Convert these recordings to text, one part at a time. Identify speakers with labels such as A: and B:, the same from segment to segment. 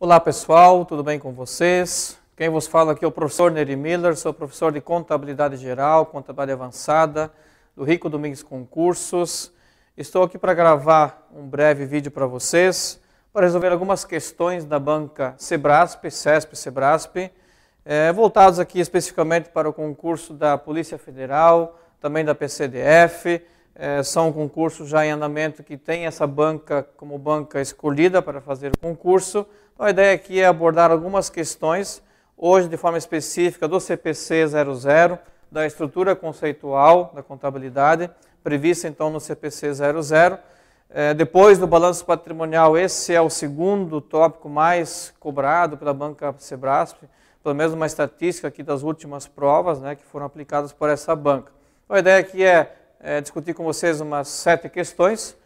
A: Olá pessoal, tudo bem com vocês? Quem vos fala aqui é o professor Neri Miller, sou professor de Contabilidade Geral, Contabilidade Avançada, do Rico Domingos Concursos. Estou aqui para gravar um breve vídeo para vocês, para resolver algumas questões da banca Sebrasp, CESP, Sebrasp, eh, voltados aqui especificamente para o concurso da Polícia Federal, também da PCDF, eh, são concursos já em andamento que tem essa banca como banca escolhida para fazer o concurso, então, a ideia aqui é abordar algumas questões, hoje de forma específica do CPC 00, da estrutura conceitual da contabilidade, prevista então no CPC 00. É, depois do balanço patrimonial, esse é o segundo tópico mais cobrado pela banca Sebrasp, pelo menos uma estatística aqui das últimas provas né, que foram aplicadas por essa banca. Então, a ideia aqui é, é discutir com vocês umas sete questões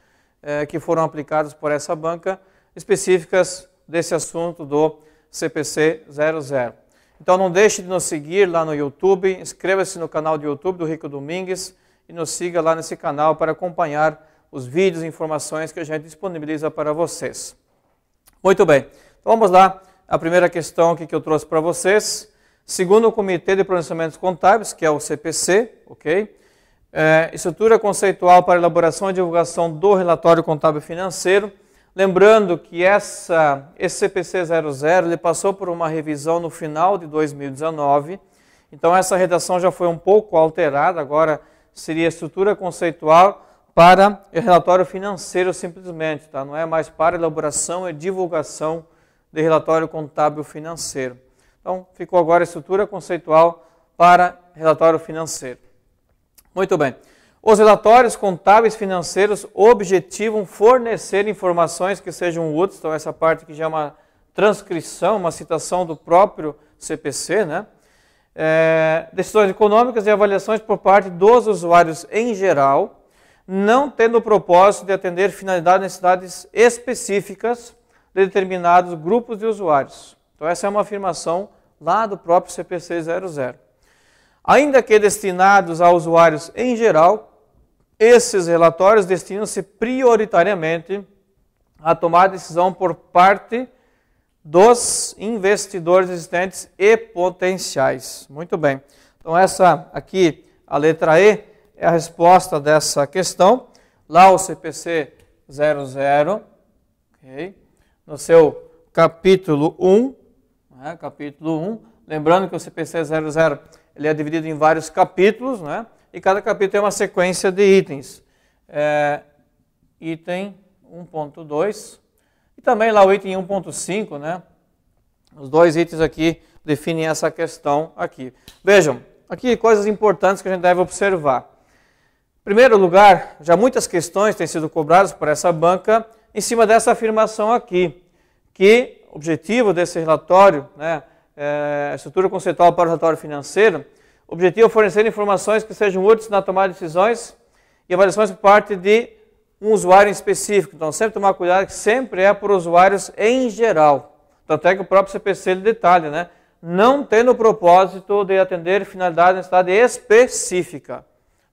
A: é, que foram aplicadas por essa banca, específicas desse assunto do CPC 00. Então não deixe de nos seguir lá no YouTube, inscreva-se no canal do YouTube do Rico Domingues e nos siga lá nesse canal para acompanhar os vídeos e informações que a gente disponibiliza para vocês. Muito bem, então vamos lá. A primeira questão que eu trouxe para vocês, segundo o Comitê de Pronunciamentos Contábeis, que é o CPC, ok? É, estrutura conceitual para elaboração e divulgação do relatório contábil financeiro Lembrando que essa, esse CPC-00 ele passou por uma revisão no final de 2019, então essa redação já foi um pouco alterada, agora seria estrutura conceitual para relatório financeiro simplesmente, tá? não é mais para elaboração e divulgação de relatório contábil financeiro. Então, ficou agora estrutura conceitual para relatório financeiro. Muito bem. Os relatórios contábeis financeiros objetivam fornecer informações que sejam úteis, então essa parte aqui já é uma transcrição, uma citação do próprio CPC, né? É, decisões econômicas e avaliações por parte dos usuários em geral, não tendo o propósito de atender finalidades e necessidades específicas de determinados grupos de usuários. Então essa é uma afirmação lá do próprio CPC 00. Ainda que destinados a usuários em geral, esses relatórios destinam-se prioritariamente a tomar decisão por parte dos investidores existentes e potenciais. Muito bem. Então essa aqui, a letra E, é a resposta dessa questão. Lá o CPC 00, okay, no seu capítulo 1, né, capítulo 1, lembrando que o CPC 00 ele é dividido em vários capítulos, né? e cada capítulo é uma sequência de itens. É, item 1.2 e também lá o item 1.5, né? Os dois itens aqui definem essa questão aqui. Vejam, aqui coisas importantes que a gente deve observar. Em primeiro lugar, já muitas questões têm sido cobradas por essa banca em cima dessa afirmação aqui, que o objetivo desse relatório, né, é, estrutura conceitual para o relatório financeiro, o objetivo é fornecer informações que sejam úteis na tomada de decisões e avaliações por parte de um usuário em específico. Então, sempre tomar cuidado que sempre é para usuários em geral. Tanto é que o próprio CPC ele detalha, né? Não tendo o propósito de atender finalidade necessidade específica.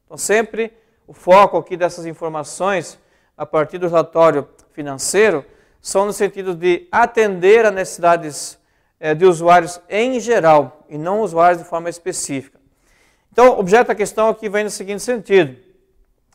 A: Então, sempre o foco aqui dessas informações, a partir do relatório financeiro, são no sentido de atender a necessidades eh, de usuários em geral e não usuários de forma específica. Então, objeto a questão aqui vem no seguinte sentido.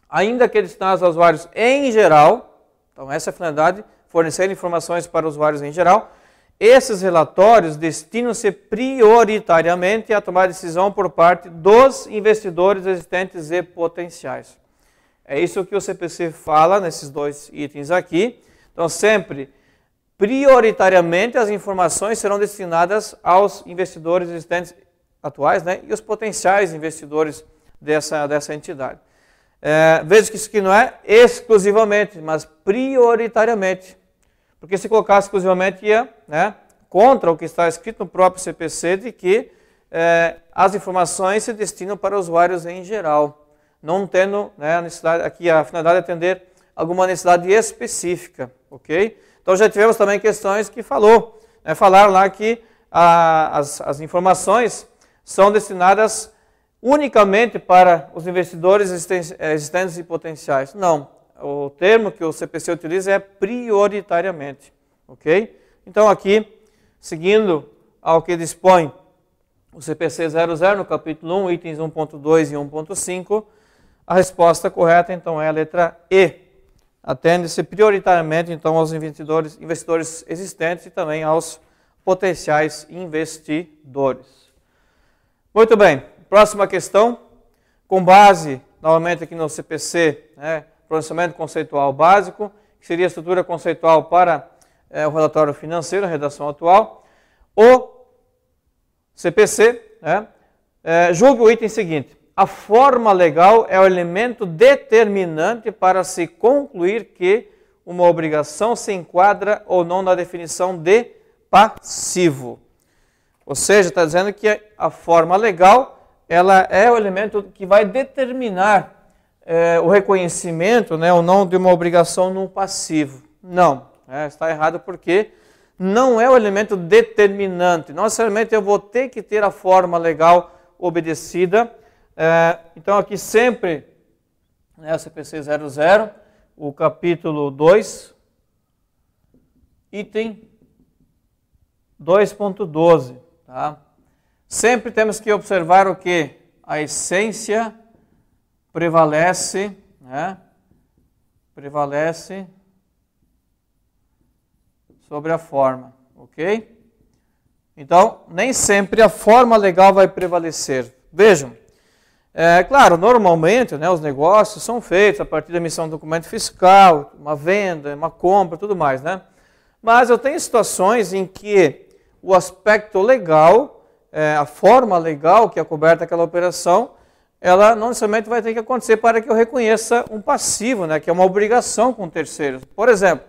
A: Ainda que destinados aos usuários em geral, então essa é a finalidade, fornecer informações para usuários em geral, esses relatórios destinam-se prioritariamente a tomar decisão por parte dos investidores existentes e potenciais. É isso que o CPC fala nesses dois itens aqui. Então, sempre, prioritariamente, as informações serão destinadas aos investidores existentes atuais né, e os potenciais investidores dessa, dessa entidade. É, vejo que isso que não é exclusivamente, mas prioritariamente. Porque se colocasse exclusivamente ia né, contra o que está escrito no próprio CPC de que é, as informações se destinam para usuários em geral, não tendo né, a necessidade, aqui a finalidade de é atender alguma necessidade específica, ok? Então já tivemos também questões que falou, né, falaram lá que a, as, as informações são destinadas unicamente para os investidores eh, existentes e potenciais. Não, o termo que o CPC utiliza é prioritariamente, ok? Então aqui, seguindo ao que dispõe o CPC 00 no capítulo 1, itens 1.2 e 1.5, a resposta correta então é a letra E. Atende-se prioritariamente então aos investidores, investidores existentes e também aos potenciais investidores. Muito bem, próxima questão. Com base, novamente aqui no CPC, né, pronunciamento conceitual básico, que seria a estrutura conceitual para é, o relatório financeiro, a redação atual. O CPC, né, é, o item seguinte. A forma legal é o elemento determinante para se concluir que uma obrigação se enquadra ou não na definição de passivo. Ou seja, está dizendo que a forma legal ela é o elemento que vai determinar é, o reconhecimento né, ou não de uma obrigação num passivo. Não, é, está errado porque não é o elemento determinante. Não necessariamente eu vou ter que ter a forma legal obedecida. É, então aqui sempre, né, CPC 00, o capítulo 2, item 2.12. Tá? Sempre temos que observar o que? A essência prevalece, né? prevalece sobre a forma, ok? Então, nem sempre a forma legal vai prevalecer. Vejam, é claro, normalmente né, os negócios são feitos a partir da emissão de um documento fiscal, uma venda, uma compra, tudo mais, né? Mas eu tenho situações em que o aspecto legal, é, a forma legal que é coberta aquela operação, ela não necessariamente vai ter que acontecer para que eu reconheça um passivo, né, que é uma obrigação com terceiros. Por exemplo,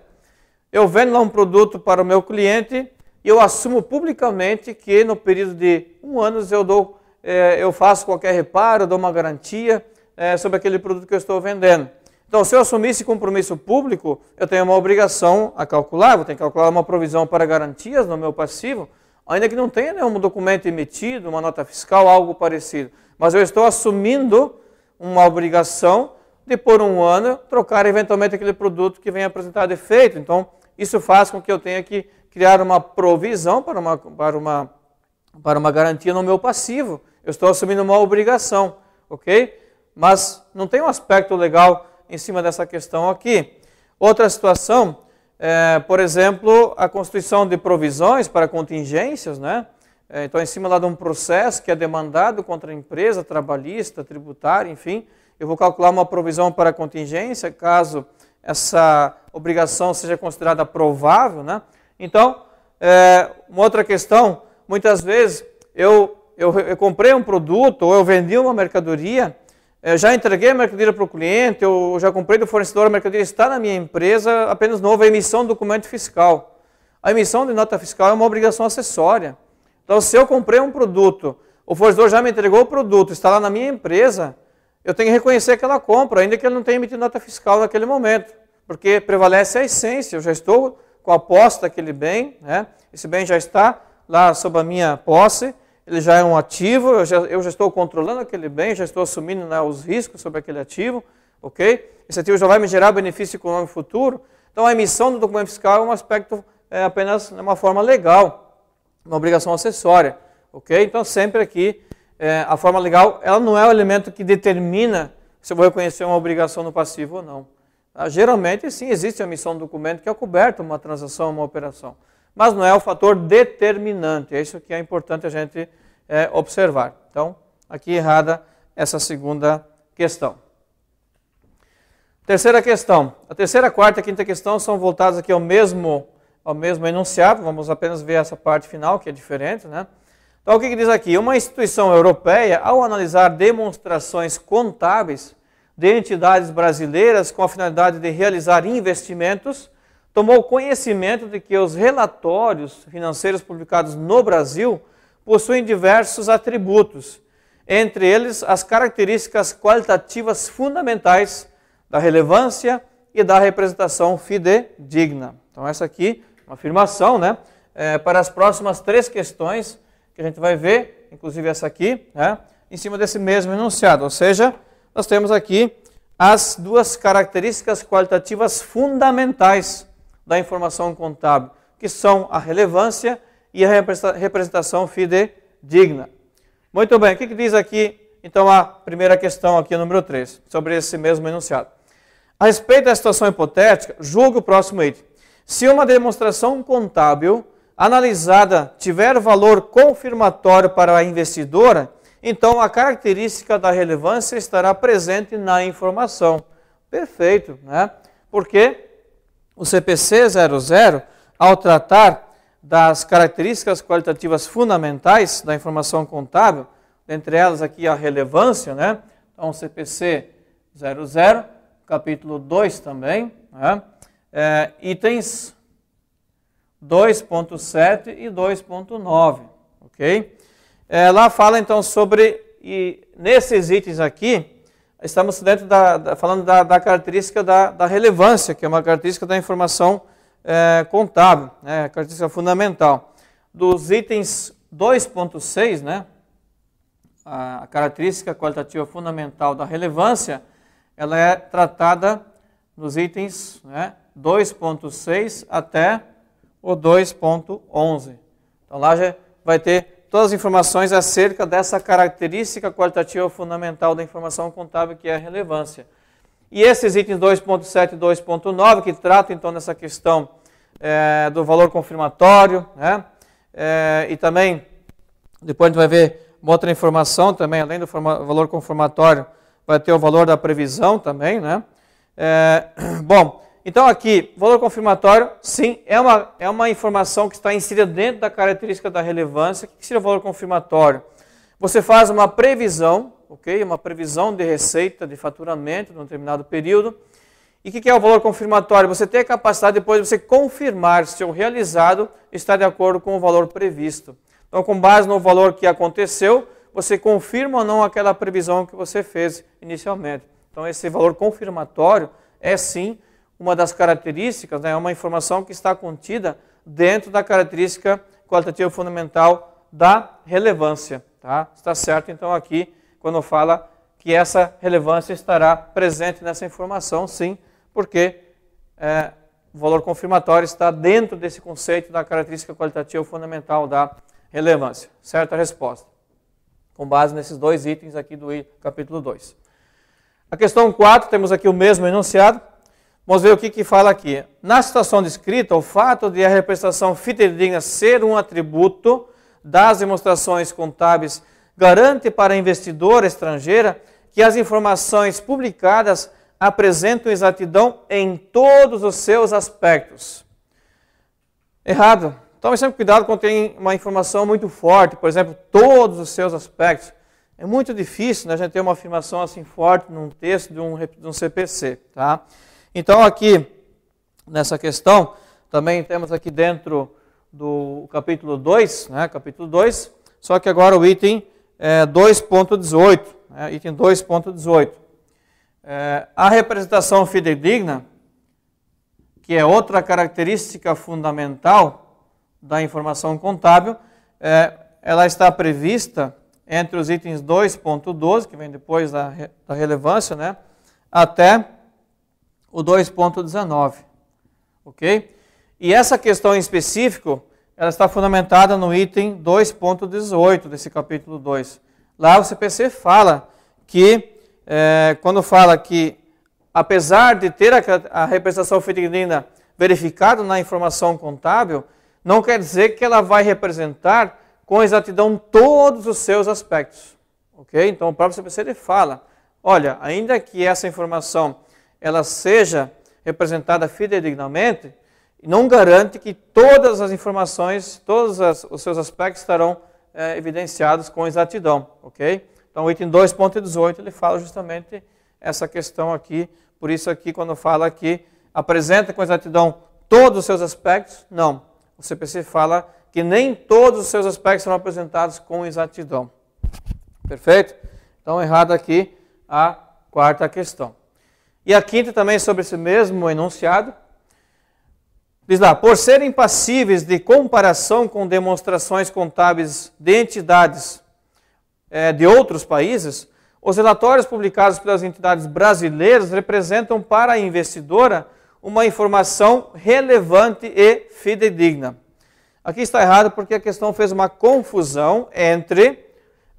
A: eu vendo lá um produto para o meu cliente e eu assumo publicamente que no período de um ano eu, dou, é, eu faço qualquer reparo, dou uma garantia é, sobre aquele produto que eu estou vendendo. Então, se eu assumir esse compromisso público, eu tenho uma obrigação a calcular, vou ter que calcular uma provisão para garantias no meu passivo, ainda que não tenha nenhum documento emitido, uma nota fiscal, algo parecido. Mas eu estou assumindo uma obrigação de, por um ano, trocar eventualmente aquele produto que vem apresentar defeito. Então, isso faz com que eu tenha que criar uma provisão para uma, para uma, para uma garantia no meu passivo. Eu estou assumindo uma obrigação, ok? Mas não tem um aspecto legal em cima dessa questão aqui. Outra situação, é, por exemplo, a constituição de provisões para contingências, né? É, então, em cima lá de um processo que é demandado contra a empresa, trabalhista, tributária, enfim, eu vou calcular uma provisão para contingência, caso essa obrigação seja considerada provável, né? Então, é, uma outra questão, muitas vezes eu, eu, eu comprei um produto ou eu vendi uma mercadoria é, já entreguei a mercadoria para o cliente, eu já comprei do fornecedor, a mercadoria está na minha empresa, apenas houve a emissão do documento fiscal. A emissão de nota fiscal é uma obrigação acessória. Então, se eu comprei um produto, o fornecedor já me entregou o produto, está lá na minha empresa, eu tenho que reconhecer aquela compra, ainda que ele não tenha emitido nota fiscal naquele momento, porque prevalece a essência, eu já estou com a posse daquele bem, né? esse bem já está lá sob a minha posse, ele já é um ativo, eu já, eu já estou controlando aquele bem, já estou assumindo né, os riscos sobre aquele ativo, ok? Esse ativo já vai me gerar benefício econômico futuro. Então, a emissão do documento fiscal é um aspecto, é apenas né, uma forma legal, uma obrigação acessória, ok? Então, sempre aqui, é, a forma legal, ela não é o elemento que determina se eu vou reconhecer uma obrigação no passivo ou não. Ah, geralmente, sim, existe a emissão do documento que é coberta uma transação, uma operação mas não é o fator determinante. É isso que é importante a gente é, observar. Então, aqui errada essa segunda questão. Terceira questão. A terceira, quarta e quinta questão são voltadas aqui ao mesmo, ao mesmo enunciado. Vamos apenas ver essa parte final, que é diferente. Né? Então, o que, que diz aqui? Uma instituição europeia, ao analisar demonstrações contábeis de entidades brasileiras com a finalidade de realizar investimentos, tomou conhecimento de que os relatórios financeiros publicados no Brasil possuem diversos atributos, entre eles as características qualitativas fundamentais da relevância e da representação fidedigna. Então, essa aqui é uma afirmação né, é, para as próximas três questões que a gente vai ver, inclusive essa aqui, né, em cima desse mesmo enunciado. Ou seja, nós temos aqui as duas características qualitativas fundamentais da informação contábil, que são a relevância e a representação fidedigna. Muito bem, o que, que diz aqui, então, a primeira questão aqui, número 3, sobre esse mesmo enunciado. A respeito da situação hipotética, julgue o próximo item. Se uma demonstração contábil analisada tiver valor confirmatório para a investidora, então a característica da relevância estará presente na informação. Perfeito, né? Porque o CPC 00, ao tratar das características qualitativas fundamentais da informação contábil, entre elas aqui a relevância, né? Então, CPC 00, capítulo 2 também, né? é, itens 2.7 e 2.9, ok? É, lá fala então sobre, e nesses itens aqui, estamos dentro da, da falando da, da característica da, da, relevância, que é uma característica da informação é, contábil, né, característica fundamental. Dos itens 2.6, né, a característica qualitativa fundamental da relevância, ela é tratada nos itens né, 2.6 até o 2.11. Então lá já vai ter todas as informações acerca dessa característica qualitativa fundamental da informação contábil, que é a relevância. E esses itens 2.7 e 2.9, que tratam então dessa questão é, do valor confirmatório, né? É, e também, depois a gente vai ver uma outra informação também, além do valor confirmatório, vai ter o valor da previsão também, né? É, bom, então aqui, valor confirmatório, sim, é uma, é uma informação que está inserida dentro da característica da relevância. O que seria o valor confirmatório? Você faz uma previsão, ok? Uma previsão de receita, de faturamento num determinado período. E o que, que é o valor confirmatório? Você tem a capacidade depois de você confirmar se o realizado está de acordo com o valor previsto. Então, com base no valor que aconteceu, você confirma ou não aquela previsão que você fez inicialmente. Então, esse valor confirmatório é sim uma das características, né, é uma informação que está contida dentro da característica qualitativa fundamental da relevância. Tá? Está certo, então, aqui, quando fala que essa relevância estará presente nessa informação, sim, porque é, o valor confirmatório está dentro desse conceito da característica qualitativa fundamental da relevância. Certa resposta, com base nesses dois itens aqui do capítulo 2. A questão 4, temos aqui o mesmo enunciado Vamos ver o que, que fala aqui. Na situação descrita, o fato de a representação fidedigna ser um atributo das demonstrações contábeis garante para a investidora estrangeira que as informações publicadas apresentam exatidão em todos os seus aspectos. Errado. Tome sempre cuidado quando tem uma informação muito forte, por exemplo, todos os seus aspectos. É muito difícil né, a gente ter uma afirmação assim forte num texto de um, de um CPC. Tá? Então, aqui nessa questão, também temos aqui dentro do capítulo 2, né, capítulo 2, só que agora o item é, 2.18, né, item 2.18. É, a representação fidedigna, que é outra característica fundamental da informação contábil, é, ela está prevista entre os itens 2.12, que vem depois da, da relevância, né, até o 2.19, ok? E essa questão em específico, ela está fundamentada no item 2.18 desse capítulo 2. Lá o CPC fala que, é, quando fala que, apesar de ter a, a representação fidedigna verificada na informação contábil, não quer dizer que ela vai representar com exatidão todos os seus aspectos. Ok? Então o próprio CPC ele fala, olha, ainda que essa informação ela seja representada fidedignamente, não garante que todas as informações, todos as, os seus aspectos estarão é, evidenciados com exatidão, ok? Então, o item 2.18, ele fala justamente essa questão aqui, por isso aqui, quando fala que apresenta com exatidão todos os seus aspectos, não. O CPC fala que nem todos os seus aspectos serão apresentados com exatidão. Perfeito? Então, errado aqui a quarta questão. E a quinta também é sobre esse mesmo enunciado. Diz lá, por serem passíveis de comparação com demonstrações contábeis de entidades é, de outros países, os relatórios publicados pelas entidades brasileiras representam para a investidora uma informação relevante e fidedigna. Aqui está errado porque a questão fez uma confusão entre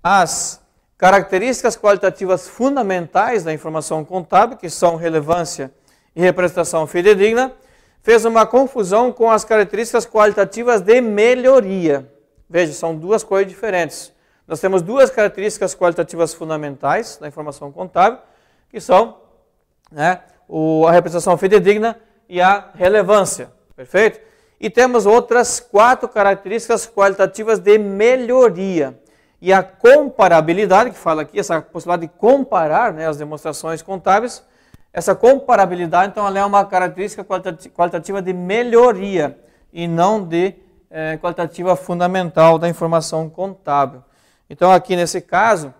A: as características qualitativas fundamentais da informação contábil, que são relevância e representação fidedigna, fez uma confusão com as características qualitativas de melhoria. Veja, são duas coisas diferentes. Nós temos duas características qualitativas fundamentais da informação contábil, que são né, a representação fidedigna e a relevância. Perfeito? E temos outras quatro características qualitativas de melhoria. E a comparabilidade, que fala aqui, essa possibilidade de comparar né, as demonstrações contábeis, essa comparabilidade, então, ela é uma característica qualitativa de melhoria e não de é, qualitativa fundamental da informação contábil. Então, aqui nesse caso,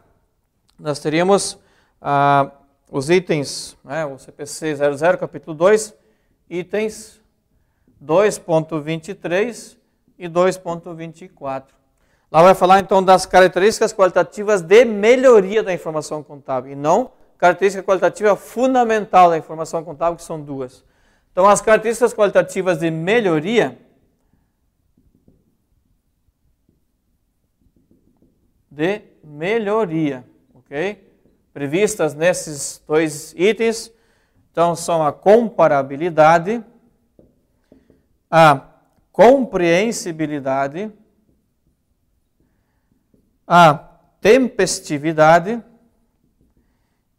A: nós teríamos ah, os itens, né, o CPC 00, capítulo 2, itens 2.23 e 2.24. Lá vai falar então das características qualitativas de melhoria da informação contábil e não característica qualitativa fundamental da informação contábil, que são duas. Então, as características qualitativas de melhoria de melhoria, ok? Previstas nesses dois itens, então são a comparabilidade, a compreensibilidade a tempestividade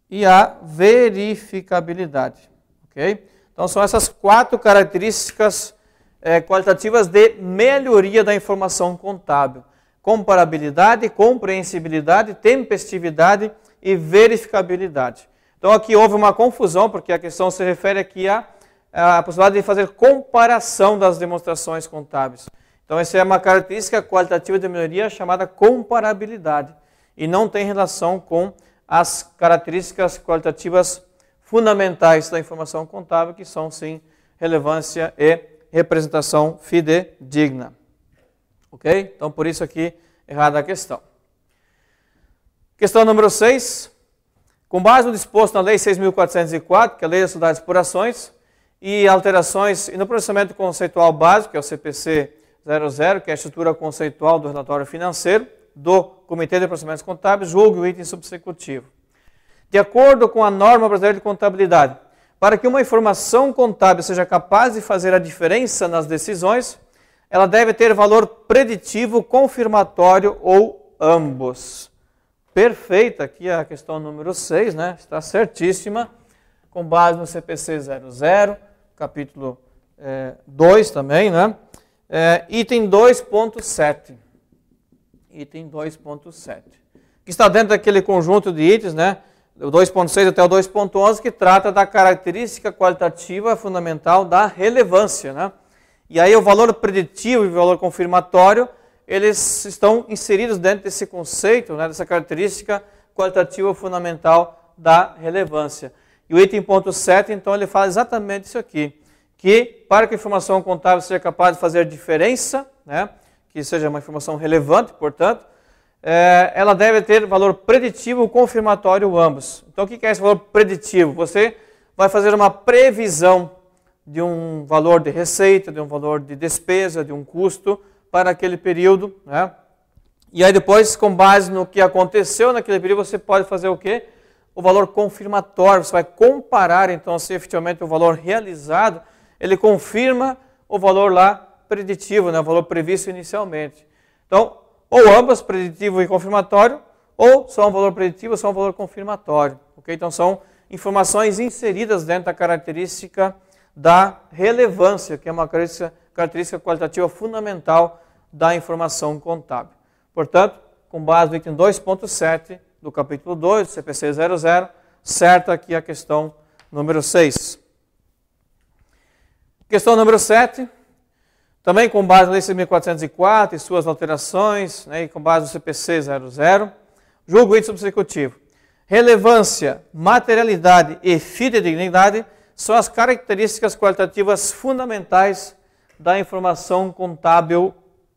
A: e a verificabilidade. Ok? Então são essas quatro características é, qualitativas de melhoria da informação contábil: comparabilidade, compreensibilidade, tempestividade e verificabilidade. Então aqui houve uma confusão, porque a questão se refere aqui à, à possibilidade de fazer comparação das demonstrações contábeis. Então, essa é uma característica qualitativa da melhoria chamada comparabilidade e não tem relação com as características qualitativas fundamentais da informação contábil, que são sim relevância e representação fidedigna. Ok? Então, por isso aqui, errada a questão. Questão número 6. Com base no disposto na Lei 6.404, que é a Lei das Sociedades por Ações, e alterações e no processamento conceitual básico, que é o CPC 00, que é a estrutura conceitual do relatório financeiro do Comitê de Procedimentos Contábeis, julgue o item subsecutivo. De acordo com a norma brasileira de contabilidade, para que uma informação contábil seja capaz de fazer a diferença nas decisões, ela deve ter valor preditivo, confirmatório ou ambos. Perfeita aqui a questão número 6, né? Está certíssima, com base no CPC 00, capítulo 2 eh, é, também, né? É, item 2.7. Item 2.7. Que está dentro daquele conjunto de itens, né? O 2.6 até o 2.11, que trata da característica qualitativa fundamental da relevância, né? E aí o valor preditivo e o valor confirmatório, eles estão inseridos dentro desse conceito, né, dessa característica qualitativa fundamental da relevância. E o item ponto 7, então, ele fala exatamente isso aqui que, para que a informação contábil seja capaz de fazer diferença, né, que seja uma informação relevante, portanto, é, ela deve ter valor preditivo, confirmatório, ambos. Então, o que é esse valor preditivo? Você vai fazer uma previsão de um valor de receita, de um valor de despesa, de um custo para aquele período, né? E aí depois, com base no que aconteceu naquele período, você pode fazer o quê? O valor confirmatório. Você vai comparar, então, se efetivamente o valor realizado ele confirma o valor lá preditivo, né, o valor previsto inicialmente. Então, ou ambas, preditivo e confirmatório, ou só um valor preditivo, ou só um valor confirmatório. Okay? Então, são informações inseridas dentro da característica da relevância, que é uma característica, característica qualitativa fundamental da informação contábil. Portanto, com base no item 2.7 do capítulo 2, CPC 00, certa aqui a questão número 6. Questão número 7. Também com base na Lei 6.404 e suas alterações, né, e com base no CPC 00, julgo o subsecutivo. Relevância, materialidade e fidedignidade são as características qualitativas fundamentais da informação contábil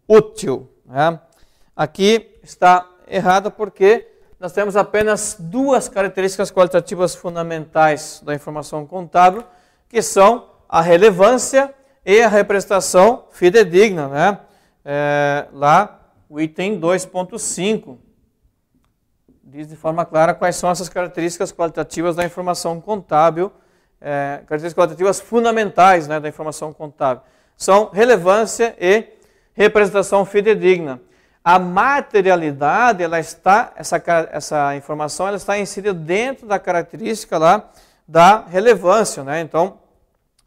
A: útil. Né? Aqui está errada porque nós temos apenas duas características qualitativas fundamentais da informação contábil, que são a relevância e a representação fidedigna, né? É, lá o item 2.5 diz de forma clara quais são essas características qualitativas da informação contábil, é, características qualitativas fundamentais né, da informação contábil. São relevância e representação fidedigna. A materialidade, ela está, essa, essa informação ela está inserida dentro da característica lá da relevância. Né? Então,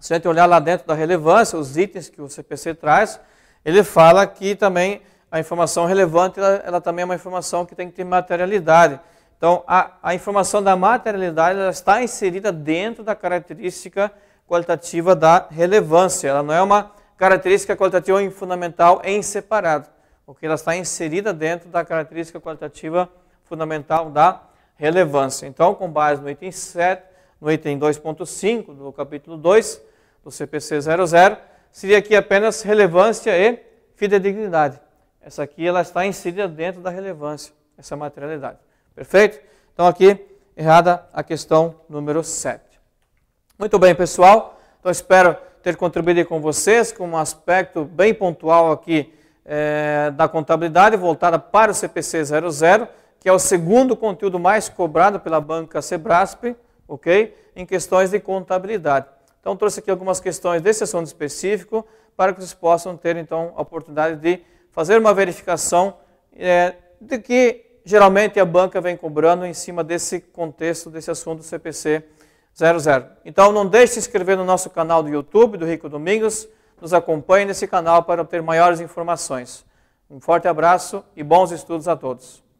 A: se a gente olhar lá dentro da relevância, os itens que o CPC traz, ele fala que também a informação relevante, ela, ela também é uma informação que tem que ter materialidade. Então, a, a informação da materialidade, ela está inserida dentro da característica qualitativa da relevância. Ela não é uma característica qualitativa fundamental em separado, porque ela está inserida dentro da característica qualitativa fundamental da relevância. Então, com base no item 7, no item 2.5 do capítulo 2, do CPC 00, seria aqui apenas relevância e fidedignidade. Essa aqui ela está inserida dentro da relevância, essa materialidade. Perfeito? Então aqui, errada a questão número 7. Muito bem, pessoal. Então espero ter contribuído com vocês com um aspecto bem pontual aqui é, da contabilidade voltada para o CPC 00, que é o segundo conteúdo mais cobrado pela banca Sebrasp, ok? Em questões de contabilidade. Então trouxe aqui algumas questões desse assunto específico para que vocês possam ter então a oportunidade de fazer uma verificação é, de que geralmente a banca vem cobrando em cima desse contexto, desse assunto do CPC 00. Então não deixe de se inscrever no nosso canal do YouTube do Rico Domingos, nos acompanhe nesse canal para obter maiores informações. Um forte abraço e bons estudos a todos.